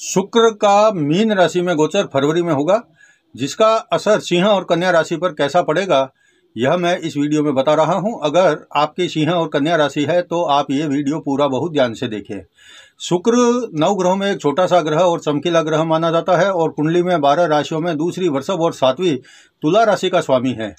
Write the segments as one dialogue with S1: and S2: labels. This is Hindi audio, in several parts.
S1: शुक्र का मीन राशि में गोचर फरवरी में होगा जिसका असर सिंह और कन्या राशि पर कैसा पड़ेगा यह मैं इस वीडियो में बता रहा हूं अगर आपकी सिंह और कन्या राशि है तो आप ये वीडियो पूरा बहुत ध्यान से देखें शुक्र नौ ग्रहों में एक छोटा सा ग्रह और चमकीला ग्रह माना जाता है और कुंडली में बारह राशियों में दूसरी वर्षभ और सातवीं तुला राशि का स्वामी है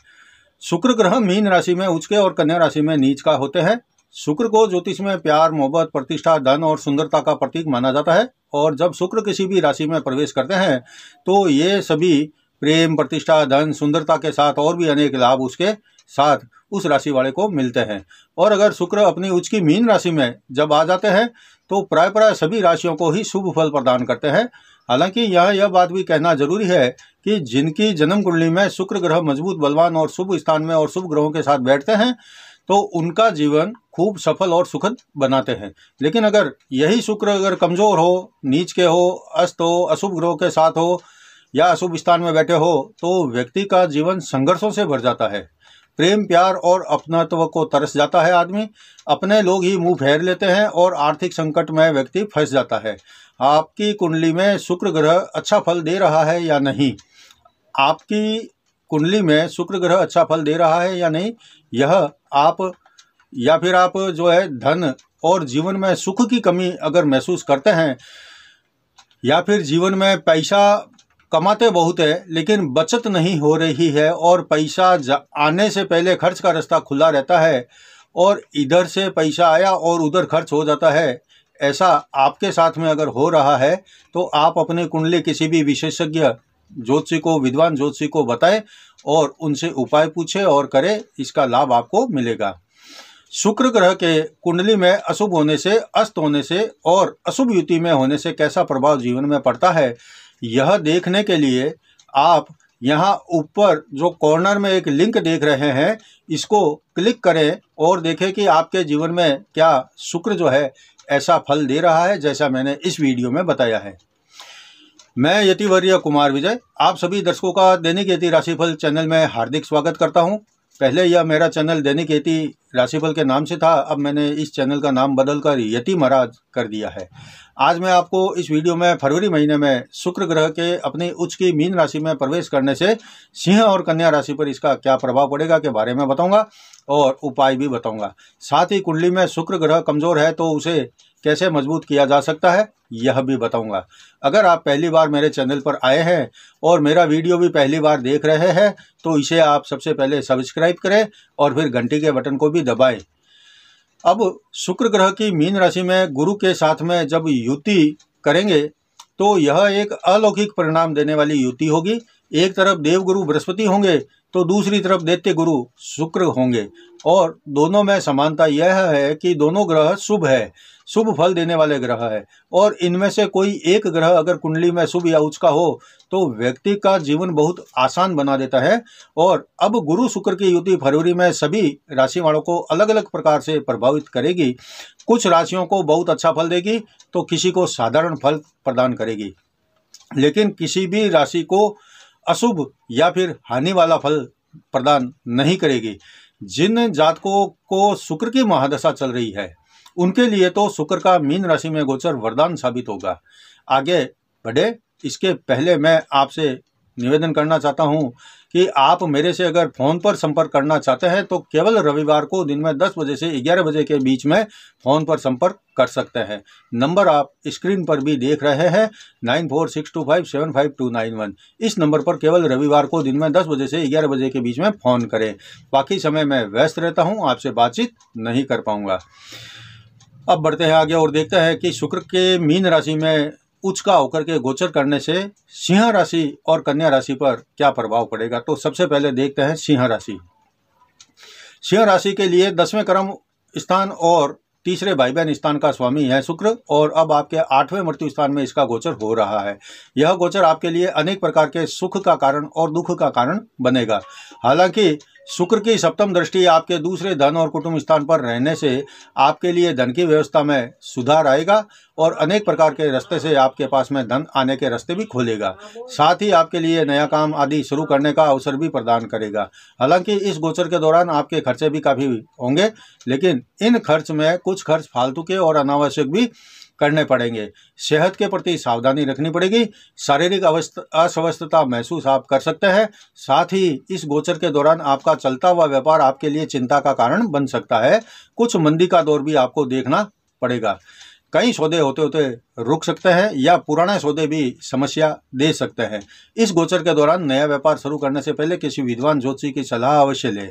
S1: शुक्र ग्रह मीन राशि में उचके और कन्या राशि में नीच का होते हैं शुक्र को ज्योतिष में प्यार मोहब्बत प्रतिष्ठा धन और सुंदरता का प्रतीक माना जाता है और जब शुक्र किसी भी राशि में प्रवेश करते हैं तो ये सभी प्रेम प्रतिष्ठा धन सुंदरता के साथ और भी अनेक लाभ उसके साथ उस राशि वाले को मिलते हैं और अगर शुक्र अपनी उच्च की मीन राशि में जब आ जाते हैं तो प्राय प्राय सभी राशियों को ही शुभ फल प्रदान करते हैं हालांकि यहाँ यह बात भी कहना जरूरी है कि जिनकी जन्म कुंडली में शुक्र ग्रह मजबूत बलवान और शुभ स्थान में और शुभ ग्रहों के साथ बैठते हैं तो उनका जीवन खूब सफल और सुखद बनाते हैं लेकिन अगर यही शुक्र अगर कमज़ोर हो नीच के हो अस्त हो अशुभ ग्रह के साथ हो या अशुभ स्थान में बैठे हो तो व्यक्ति का जीवन संघर्षों से भर जाता है प्रेम प्यार और अपनत्व को तरस जाता है आदमी अपने लोग ही मुंह फेर लेते हैं और आर्थिक संकट में व्यक्ति फंस जाता है आपकी कुंडली में शुक्र ग्रह अच्छा फल दे रहा है या नहीं आपकी कुंडली में शुक्र ग्रह अच्छा फल दे रहा है या नहीं यह आप या फिर आप जो है धन और जीवन में सुख की कमी अगर महसूस करते हैं या फिर जीवन में पैसा कमाते बहुत है लेकिन बचत नहीं हो रही है और पैसा आने से पहले खर्च का रास्ता खुला रहता है और इधर से पैसा आया और उधर खर्च हो जाता है ऐसा आपके साथ में अगर हो रहा है तो आप अपने कुंडली किसी भी विशेषज्ञ ज्योतिषी को विद्वान ज्योतिषी को बताएं और उनसे उपाय पूछे और करे इसका लाभ आपको मिलेगा शुक्र ग्रह के कुंडली में अशुभ होने से अस्त होने से और अशुभ युति में होने से कैसा प्रभाव जीवन में पड़ता है यह देखने के लिए आप यहाँ ऊपर जो कॉर्नर में एक लिंक देख रहे हैं इसको क्लिक करें और देखें कि आपके जीवन में क्या शुक्र जो है ऐसा फल दे रहा है जैसा मैंने इस वीडियो में बताया है मैं यति वर्य कुमार विजय आप सभी दर्शकों का दैनिक यति राशिफल चैनल में हार्दिक स्वागत करता हूं। पहले यह मेरा चैनल दैनिक यति राशिफल के नाम से था अब मैंने इस चैनल का नाम बदल कर यति महाराज कर दिया है आज मैं आपको इस वीडियो में फरवरी महीने में शुक्र ग्रह के अपनी उच्च की मीन राशि में प्रवेश करने से सिंह और कन्या राशि पर इसका क्या प्रभाव पड़ेगा के बारे में बताऊंगा और उपाय भी बताऊंगा साथ ही कुंडली में शुक्र ग्रह कमज़ोर है तो उसे कैसे मजबूत किया जा सकता है यह भी बताऊंगा अगर आप पहली बार मेरे चैनल पर आए हैं और मेरा वीडियो भी पहली बार देख रहे हैं तो इसे आप सबसे पहले सब्सक्राइब करें और फिर घंटी के बटन को भी दबाए अब शुक्र ग्रह की मीन राशि में गुरु के साथ में जब युति करेंगे तो यह एक अलौकिक परिणाम देने वाली युति होगी एक तरफ देवगुरु बृहस्पति होंगे तो दूसरी तरफ दैत्य गुरु शुक्र होंगे और दोनों में समानता यह है कि दोनों ग्रह शुभ है शुभ फल देने वाले ग्रह है और इनमें से कोई एक ग्रह अगर कुंडली में शुभ या उच्च का हो तो व्यक्ति का जीवन बहुत आसान बना देता है और अब गुरु शुक्र की युति फरवरी में सभी राशि वालों को अलग अलग प्रकार से प्रभावित करेगी कुछ राशियों को बहुत अच्छा फल देगी तो किसी को साधारण फल प्रदान करेगी लेकिन किसी भी राशि को अशुभ या फिर हानि वाला फल प्रदान नहीं करेगी जिन जातकों को शुक्र की महादशा चल रही है उनके लिए तो शुक्र का मीन राशि में गोचर वरदान साबित होगा आगे बढ़े इसके पहले मैं आपसे निवेदन करना चाहता हूं कि आप मेरे से अगर फ़ोन पर संपर्क करना चाहते हैं तो केवल रविवार को दिन में 10 बजे से 11 बजे के बीच में फ़ोन पर संपर्क कर सकते हैं नंबर आप स्क्रीन पर भी देख रहे हैं nine four six two five seven five two nine one इस नंबर पर केवल रविवार को दिन में 10 बजे से 11 बजे के बीच में फ़ोन करें बाकी समय मैं व्यस्त रहता हूँ आपसे बातचीत नहीं कर पाऊँगा अब बढ़ते हैं आगे और देखते हैं कि शुक्र के मीन राशि में उच्च का होकर के गोचर करने से सिंह राशि और कन्या राशि पर क्या प्रभाव पड़ेगा तो सबसे पहले देखते हैं सिंह राशि सिंह राशि के लिए दसवें कर्म स्थान और तीसरे भाई बहन स्थान का स्वामी है शुक्र और अब आपके आठवें मृत्यु स्थान में इसका गोचर हो रहा है यह गोचर आपके लिए अनेक प्रकार के सुख का कारण और दुख का कारण बनेगा हालांकि शुक्र की सप्तम दृष्टि आपके दूसरे धन और कुटुंब स्थान पर रहने से आपके लिए धन की व्यवस्था में सुधार आएगा और अनेक प्रकार के रास्ते से आपके पास में धन आने के रास्ते भी खोलेगा साथ ही आपके लिए नया काम आदि शुरू करने का अवसर भी प्रदान करेगा हालांकि इस गोचर के दौरान आपके खर्चे भी काफ़ी होंगे लेकिन इन खर्च में कुछ खर्च फालतू के और अनावश्यक भी करने पड़ेंगे सेहत के प्रति सावधानी रखनी पड़ेगी शारीरिक अस्वस्थता महसूस आप कर सकते हैं साथ ही इस गोचर के दौरान आपका चलता हुआ व्यापार आपके लिए चिंता का कारण बन सकता है कुछ मंदी का दौर भी आपको देखना पड़ेगा कई सौदे होते होते रुक सकते हैं या पुराने सौदे भी समस्या दे सकते हैं इस गोचर के दौरान नया व्यापार शुरू करने से पहले किसी विद्वान ज्योतिषी की सलाह अवश्य लें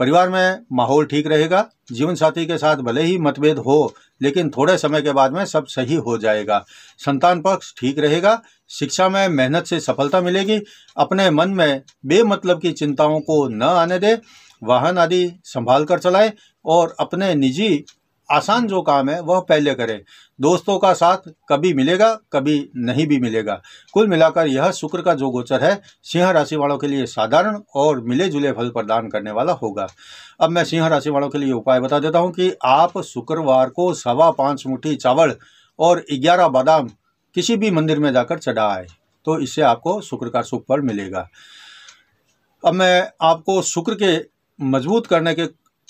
S1: परिवार में माहौल ठीक रहेगा जीवन साथी के साथ भले ही मतभेद हो लेकिन थोड़े समय के बाद में सब सही हो जाएगा संतान पक्ष ठीक रहेगा शिक्षा में मेहनत से सफलता मिलेगी अपने मन में बेमतलब की चिंताओं को न आने दे वाहन आदि संभाल कर चलाए और अपने निजी आसान जो काम है वह पहले करें दोस्तों का साथ कभी मिलेगा कभी नहीं भी मिलेगा कुल मिलाकर यह शुक्र का जो गोचर है सिंह राशि वालों के लिए साधारण और मिले जुले फल प्रदान करने वाला होगा अब मैं सिंह राशि वालों के लिए उपाय बता देता हूं कि आप शुक्रवार को सवा पाँच मुठ्ठी चावल और ग्यारह बादाम किसी भी मंदिर में जाकर चढ़ाए तो इससे आपको शुक्र का सुख फल मिलेगा अब मैं आपको शुक्र के मजबूत करने के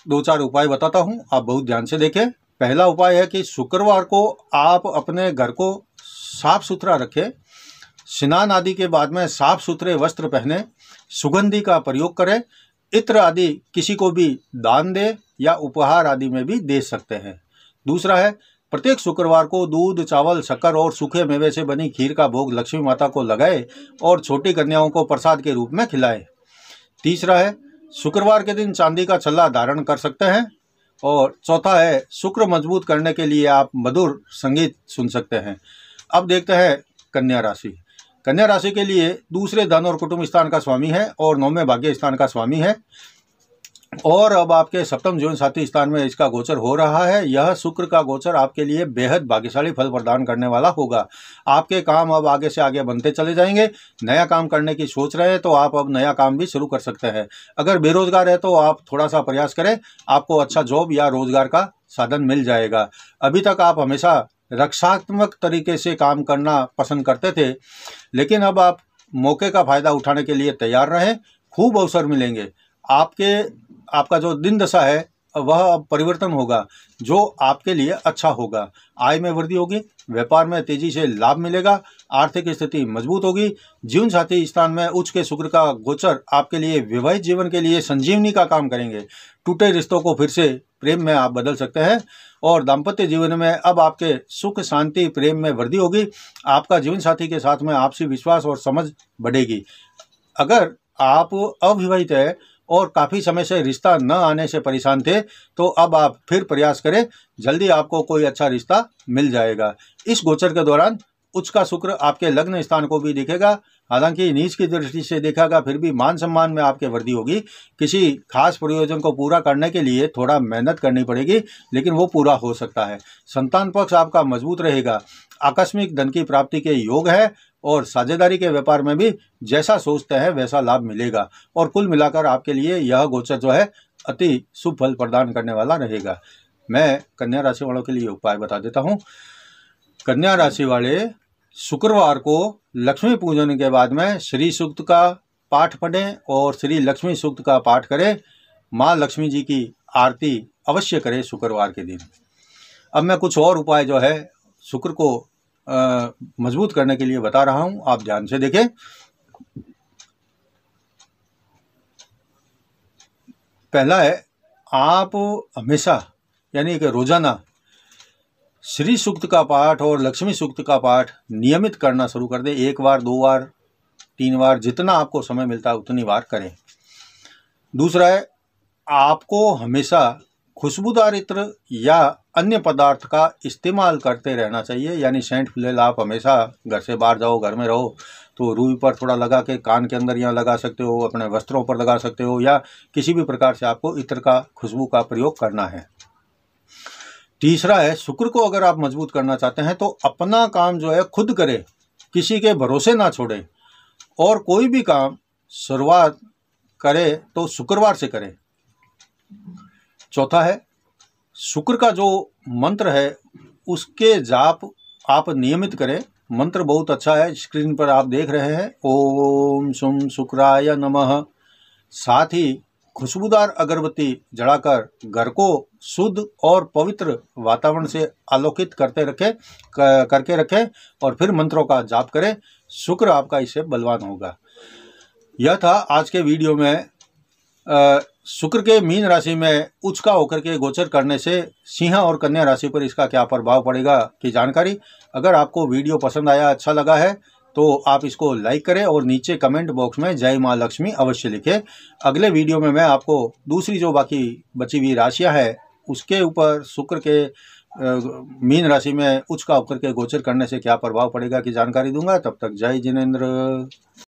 S1: दो चार उपाय बताता हूँ आप बहुत ध्यान से देखें पहला उपाय है कि शुक्रवार को आप अपने घर को साफ सुथरा रखें स्नान आदि के बाद में साफ सुथरे वस्त्र पहने सुगंधी का प्रयोग करें इत्र आदि किसी को भी दान दे या उपहार आदि में भी दे सकते हैं दूसरा है प्रत्येक शुक्रवार को दूध चावल शक्कर और सूखे मेवे से बनी खीर का भोग लक्ष्मी माता को लगाए और छोटी कन्याओं को प्रसाद के रूप में खिलाए तीसरा है शुक्रवार के दिन चांदी का छल्ला धारण कर सकते हैं और चौथा है शुक्र मजबूत करने के लिए आप मधुर संगीत सुन सकते हैं अब देखते हैं कन्या राशि कन्या राशि के लिए दूसरे धन और कुटुंब स्थान का स्वामी है और नौवें भाग्य स्थान का स्वामी है और अब आपके सप्तम जीवन साथी स्थान में इसका गोचर हो रहा है यह शुक्र का गोचर आपके लिए बेहद भाग्यशाली फल प्रदान करने वाला होगा आपके काम अब आगे से आगे बनते चले जाएंगे नया काम करने की सोच रहे हैं तो आप अब नया काम भी शुरू कर सकते हैं अगर बेरोजगार है तो आप थोड़ा सा प्रयास करें आपको अच्छा जॉब या रोजगार का साधन मिल जाएगा अभी तक आप हमेशा रक्षात्मक तरीके से काम करना पसंद करते थे लेकिन अब आप मौके का फ़ायदा उठाने के लिए तैयार रहें खूब अवसर मिलेंगे आपके आपका जो दिन दशा है वह परिवर्तन होगा जो आपके लिए अच्छा होगा आय में वृद्धि होगी व्यापार में तेजी से लाभ मिलेगा आर्थिक स्थिति मजबूत होगी जीवन साथी स्थान में उच्च के शुक्र का गोचर आपके लिए विवाहित जीवन के लिए संजीवनी का काम करेंगे टूटे रिश्तों को फिर से प्रेम में आप बदल सकते हैं और दाम्पत्य जीवन में अब आपके सुख शांति प्रेम में वृद्धि होगी आपका जीवन साथी के साथ में आपसी विश्वास और समझ बढ़ेगी अगर आप अविवाहित है और काफ़ी समय से रिश्ता न आने से परेशान थे तो अब आप फिर प्रयास करें जल्दी आपको कोई अच्छा रिश्ता मिल जाएगा इस गोचर के दौरान उच्च का शुक्र आपके लग्न स्थान को भी देखेगा हालांकि नीच की दृष्टि से देखा गया फिर भी मान सम्मान में आपके वृद्धि होगी किसी खास प्रयोजन को पूरा करने के लिए थोड़ा मेहनत करनी पड़ेगी लेकिन वो पूरा हो सकता है संतान पक्ष आपका मजबूत रहेगा आकस्मिक धन की प्राप्ति के योग है और साझेदारी के व्यापार में भी जैसा सोचते हैं वैसा लाभ मिलेगा और कुल मिलाकर आपके लिए यह गोचर जो है अति शुभ फल प्रदान करने वाला रहेगा मैं कन्या राशि वालों के लिए उपाय बता देता हूँ कन्या राशि वाले शुक्रवार को लक्ष्मी पूजन के बाद में श्री सूक्त का पाठ पढ़ें और श्री लक्ष्मी सूक्त का पाठ करें माँ लक्ष्मी जी की आरती अवश्य करें शुक्रवार के दिन अब मैं कुछ और उपाय जो है शुक्र को मजबूत करने के लिए बता रहा हूं आप ध्यान से देखें पहला है आप हमेशा यानी कि रोज़ाना श्री सूक्त का पाठ और लक्ष्मी सूक्त का पाठ नियमित करना शुरू कर दें एक बार दो बार तीन बार जितना आपको समय मिलता है उतनी बार करें दूसरा है आपको हमेशा खुशबूदार इत्र या अन्य पदार्थ का इस्तेमाल करते रहना चाहिए यानी सेंट फ्लेल आप हमेशा घर से बाहर जाओ घर में रहो तो रूई पर थोड़ा लगा के कान के अंदर यहाँ लगा सकते हो अपने वस्त्रों पर लगा सकते हो या किसी भी प्रकार से आपको इत्र का खुशबू का प्रयोग करना है तीसरा है शुक्र को अगर आप मजबूत करना चाहते हैं तो अपना काम जो है खुद करें किसी के भरोसे ना छोड़ें और कोई भी काम शुरुआत करें तो शुक्रवार से करें चौथा है शुक्र का जो मंत्र है उसके जाप आप नियमित करें मंत्र बहुत अच्छा है स्क्रीन पर आप देख रहे हैं ओम सुम शुक्राय नमः साथ ही खुशबूदार अगरबत्ती जलाकर घर को शुद्ध और पवित्र वातावरण से आलोकित करते रखें करके रखें और फिर मंत्रों का जाप करें शुक्र आपका इससे बलवान होगा यह था आज के वीडियो में शुक्र के मीन राशि में उच्च का होकर के गोचर करने से सिंह और कन्या राशि पर इसका क्या प्रभाव पड़ेगा की जानकारी अगर आपको वीडियो पसंद आया अच्छा लगा है तो आप इसको लाइक करें और नीचे कमेंट बॉक्स में जय मां लक्ष्मी अवश्य लिखें अगले वीडियो में मैं आपको दूसरी जो बाकी बची हुई राशियाँ हैं उसके ऊपर शुक्र के मीन राशि में उच्च का होकर के गोचर करने से क्या प्रभाव पड़ेगा की जानकारी दूंगा तब तक जय जिनेन्द्र